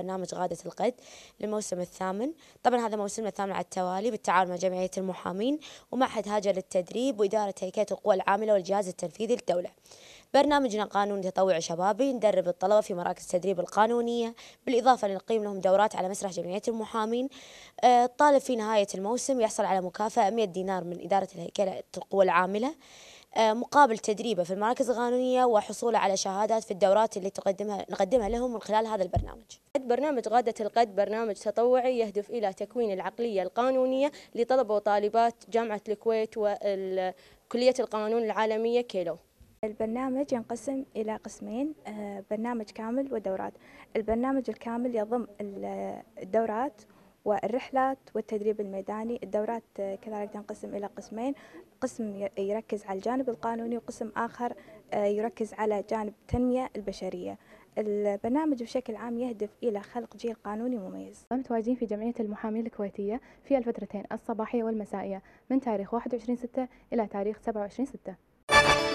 برنامج غادة القد للموسم الثامن طبعا هذا موسمنا الثامن على التوالي بالتعاون مع جمعية المحامين ومعهد هاجر للتدريب وإدارة هيكلة القوى العاملة والجهاز التنفيذي للدولة برنامجنا قانون تطوع شبابي ندرب الطلبة في مراكز التدريب القانونية بالإضافة لنقيم لهم دورات على مسرح جمعية المحامين الطالب آه، في نهاية الموسم يحصل على مكافأة 100 دينار من إدارة الهيكلة القوى العاملة آه، مقابل تدريبه في المراكز القانونية وحصوله على شهادات في الدورات اللي تقدمها نقدمها لهم من خلال هذا البرنامج. برنامج غادة القد برنامج تطوعي يهدف إلى تكوين العقلية القانونية لطلبة وطالبات جامعة الكويت وكلية القانون العالمية كيلو. البرنامج ينقسم إلى قسمين آه، برنامج كامل ودورات البرنامج الكامل يضم الدورات والرحلات والتدريب الميداني الدورات آه، كذلك تنقسم إلى قسمين قسم يركز على الجانب القانوني وقسم آخر آه، يركز على جانب التنمية البشرية البرنامج بشكل عام يهدف إلى خلق جيل قانوني مميز متواجدين في جمعية المحامين الكويتية في الفترتين الصباحية والمسائية من تاريخ 21 ستة إلى تاريخ 27 ستة